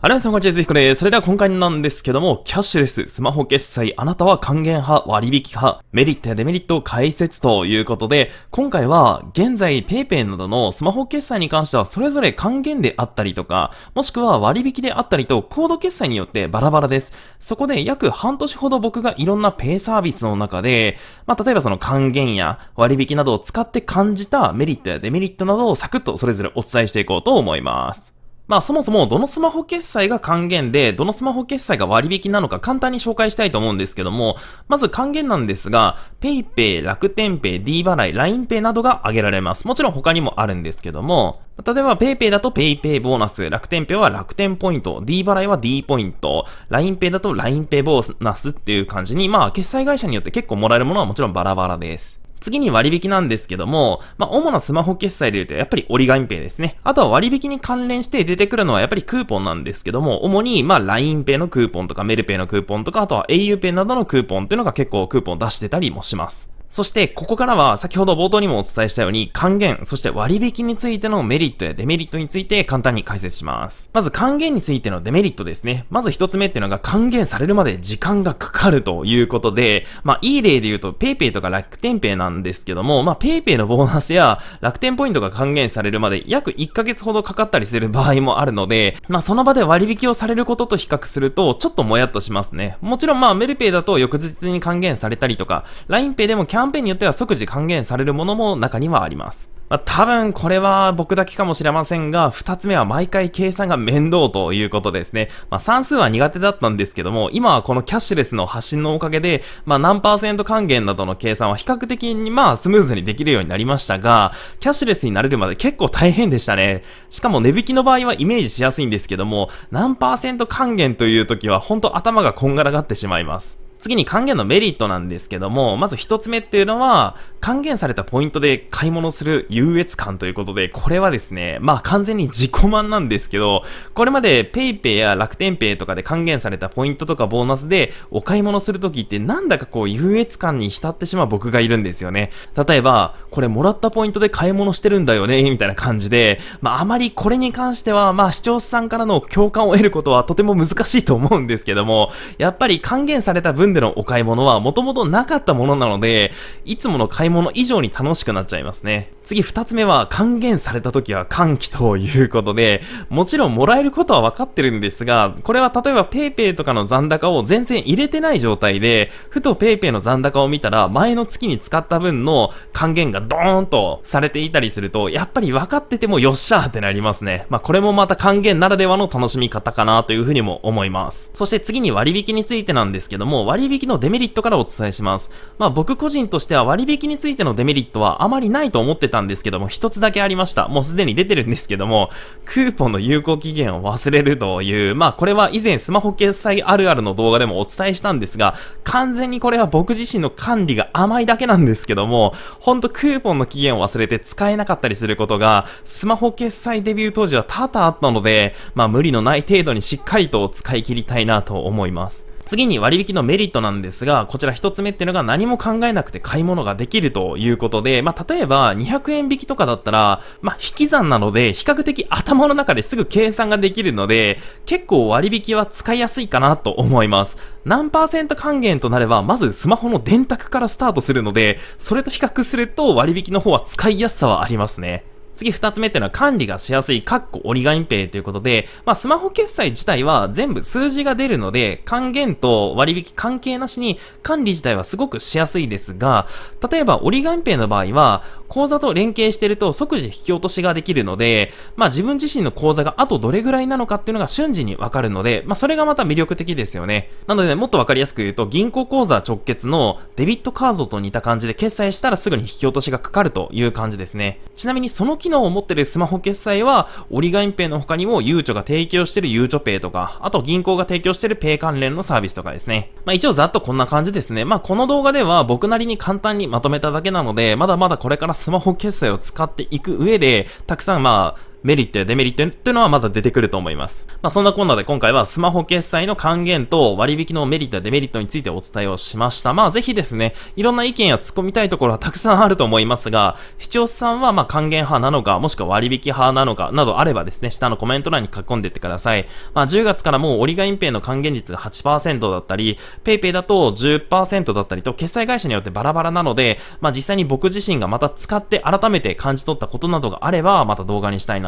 は皆さん、こんにちは。ずひこです。それでは今回なんですけども、キャッシュレス、スマホ決済、あなたは還元派、割引派、メリットやデメリットを解説ということで、今回は、現在 PayPay などのスマホ決済に関しては、それぞれ還元であったりとか、もしくは割引であったりと、コード決済によってバラバラです。そこで約半年ほど僕がいろんな Pay サービスの中で、まあ、例えばその還元や割引などを使って感じたメリットやデメリットなどをサクッとそれぞれお伝えしていこうと思います。まあそもそもどのスマホ決済が還元で、どのスマホ決済が割引なのか簡単に紹介したいと思うんですけども、まず還元なんですが、PayPay、楽天 Pay、D 払い、LINEPay などが挙げられます。もちろん他にもあるんですけども、例えば PayPay だと PayPay ボーナス、楽天 Pay は楽天ポイント、D 払いは D ポイント、LINEPay だと LINEPay ボーナスっていう感じに、まあ決済会社によって結構もらえるものはもちろんバラバラです。次に割引なんですけども、まあ、主なスマホ決済で言うと、やっぱり折り紙ペイですね。あとは割引に関連して出てくるのはやっぱりクーポンなんですけども、主に、ま LINE ペイのクーポンとか、メルペイのクーポンとか、あとは au ペイなどのクーポンっていうのが結構クーポン出してたりもします。そして、ここからは先ほど冒頭にもお伝えしたように、還元、そして割引についてのメリットやデメリットについて簡単に解説します。まず、還元についてのデメリットですね。まず一つ目っていうのが、還元されるまで時間がかかるということで、まあ、いい例で言うと、PayPay とか楽天 Pay なんですけども、まあ、PayPay のボーナスや楽天ポイントが還元されるまで約1ヶ月ほどかかったりする場合もあるので、まあ、その場で割引をされることと比較すると、ちょっともやっとしますね。もちろん、まあ、メルペイだと翌日に還元されたりとか、LINEPay でもキャャンペーンによっては即時還元されるものも中にはあります。まあ、多分これは僕だけかもしれませんが、二つ目は毎回計算が面倒ということですね。まあ、算数は苦手だったんですけども、今はこのキャッシュレスの発信のおかげで、まあ、何パーセント還元などの計算は比較的にまあスムーズにできるようになりましたが、キャッシュレスになれるまで結構大変でしたね。しかも値引きの場合はイメージしやすいんですけども、何パーセント還元という時は本当頭がこんがらがってしまいます。次に還元のメリットなんですけども、まず一つ目っていうのは、還元されたポイントで買い物する優越感ということで、これはですね、まあ完全に自己満なんですけど、これまで PayPay や楽天 Pay とかで還元されたポイントとかボーナスでお買い物するときってなんだかこう優越感に浸ってしまう僕がいるんですよね。例えば、これもらったポイントで買い物してるんだよね、みたいな感じで、まああまりこれに関しては、まあ視聴者さんからの共感を得ることはとても難しいと思うんですけども、やっぱり還元された分分でのお買い物はもともとなかったものなので、いつもの買い物以上に楽しくなっちゃいますね。次二つ目は、還元された時は歓喜ということで、もちろんもらえることは分かってるんですが、これは例えば PayPay とかの残高を全然入れてない状態で、ふと PayPay の残高を見たら、前の月に使った分の還元がドーンとされていたりすると、やっぱり分かっててもよっしゃーってなりますね。まあ、これもまた還元ならではの楽しみ方かなというふうにも思います。そして次に割引についてなんですけども、割引のデメリットからお伝えします。まあ僕個人としては割引についてのデメリットはあまりないと思ってたんですけども、一つだけありました。もうすでに出てるんですけども、クーポンの有効期限を忘れるという、まあこれは以前スマホ決済あるあるの動画でもお伝えしたんですが、完全にこれは僕自身の管理が甘いだけなんですけども、ほんとクーポンの期限を忘れて使えなかったりすることが、スマホ決済デビュー当時は多々あったので、まあ無理のない程度にしっかりと使い切りたいなと思います。次に割引のメリットなんですが、こちら一つ目っていうのが何も考えなくて買い物ができるということで、まあ、例えば200円引きとかだったら、まあ、引き算なので、比較的頭の中ですぐ計算ができるので、結構割引は使いやすいかなと思います。何パーセント還元となれば、まずスマホの電卓からスタートするので、それと比較すると割引の方は使いやすさはありますね。次2つ目っていうのは管理がしやすい、カッコ折り紙ペイということで、まあ、スマホ決済自体は全部数字が出るので、還元と割引関係なしに管理自体はすごくしやすいですが、例えば折り紙ペイの場合は、口座と連携してると即時引き落としができるので、まあ自分自身の口座があとどれぐらいなのかっていうのが瞬時にわかるので、まあそれがまた魅力的ですよね。なので、ね、もっとわかりやすく言うと、銀行口座直結のデビットカードと似た感じで決済したらすぐに引き落としがかかるという感じですね。ちなみにその機能を持ってるスマホ決済は、オリガインペイの他にも、ゆうちょが提供してるゆうちょペイとか、あと銀行が提供してるペイ関連のサービスとかですね。まあ一応ざっとこんな感じですね。まあこの動画では僕なりに簡単にまとめただけなので、まだまだこれからスマホ決済を使っていく上で、たくさんまあ、メリットやデメリットっていうのはまた出てくると思います。まあ、そんなこんなで今回はスマホ決済の還元と割引のメリットやデメリットについてお伝えをしました。まあぜひですね、いろんな意見や突っ込みたいところはたくさんあると思いますが、視聴者さんはま還元派なのか、もしくは割引派なのか、などあればですね、下のコメント欄に書き込んでいってください。まあ10月からもう折り紙ペイの還元率が8%だったり、PayPay だと10%だったりと、決済会社によってバラバラなので、まあ実際に僕自身がまた使って改めて感じ取ったことなどがあれば、また動画にしたいな